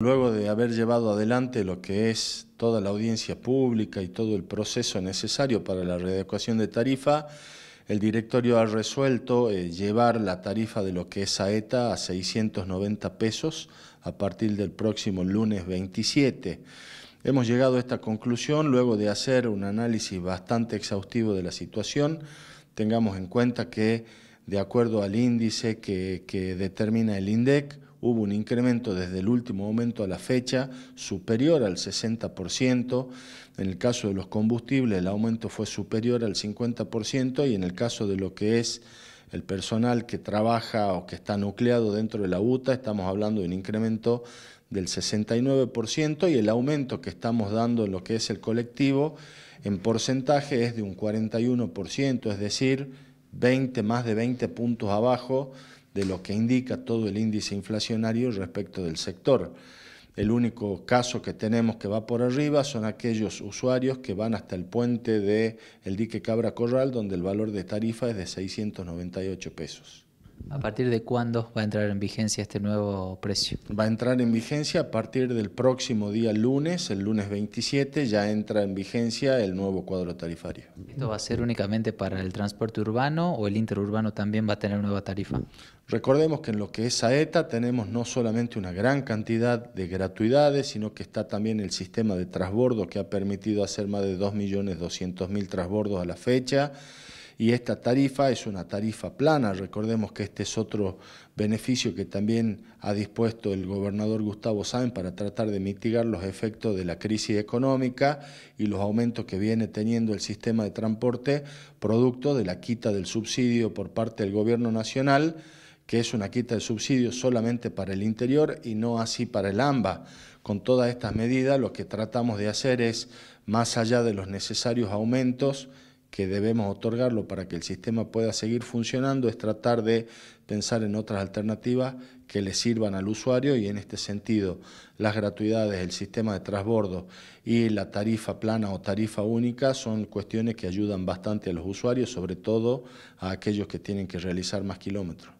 Luego de haber llevado adelante lo que es toda la audiencia pública y todo el proceso necesario para la readecuación de tarifa, el directorio ha resuelto eh, llevar la tarifa de lo que es AETA a 690 pesos a partir del próximo lunes 27. Hemos llegado a esta conclusión luego de hacer un análisis bastante exhaustivo de la situación. Tengamos en cuenta que, de acuerdo al índice que determina el INDEC, hubo un incremento desde el último momento a la fecha superior al 60%, en el caso de los combustibles el aumento fue superior al 50% y en el caso de lo que es el personal que trabaja o que está nucleado dentro de la UTA estamos hablando de un incremento del 69% y el aumento que estamos dando en lo que es el colectivo en porcentaje es de un 41%, es decir, 20, más de 20 puntos abajo de lo que indica todo el índice inflacionario respecto del sector. El único caso que tenemos que va por arriba son aquellos usuarios que van hasta el puente del el dique Cabra Corral, donde el valor de tarifa es de 698 pesos. ¿A partir de cuándo va a entrar en vigencia este nuevo precio? Va a entrar en vigencia a partir del próximo día lunes, el lunes 27, ya entra en vigencia el nuevo cuadro tarifario. ¿Esto va a ser únicamente para el transporte urbano o el interurbano también va a tener nueva tarifa? Recordemos que en lo que es AETA tenemos no solamente una gran cantidad de gratuidades, sino que está también el sistema de transbordo que ha permitido hacer más de 2.200.000 transbordos a la fecha y esta tarifa es una tarifa plana. Recordemos que este es otro beneficio que también ha dispuesto el gobernador Gustavo Sáenz para tratar de mitigar los efectos de la crisis económica y los aumentos que viene teniendo el sistema de transporte, producto de la quita del subsidio por parte del gobierno nacional que es una quita de subsidio solamente para el interior y no así para el AMBA. Con todas estas medidas lo que tratamos de hacer es, más allá de los necesarios aumentos, que debemos otorgarlo para que el sistema pueda seguir funcionando es tratar de pensar en otras alternativas que le sirvan al usuario y en este sentido las gratuidades, el sistema de transbordo y la tarifa plana o tarifa única son cuestiones que ayudan bastante a los usuarios, sobre todo a aquellos que tienen que realizar más kilómetros.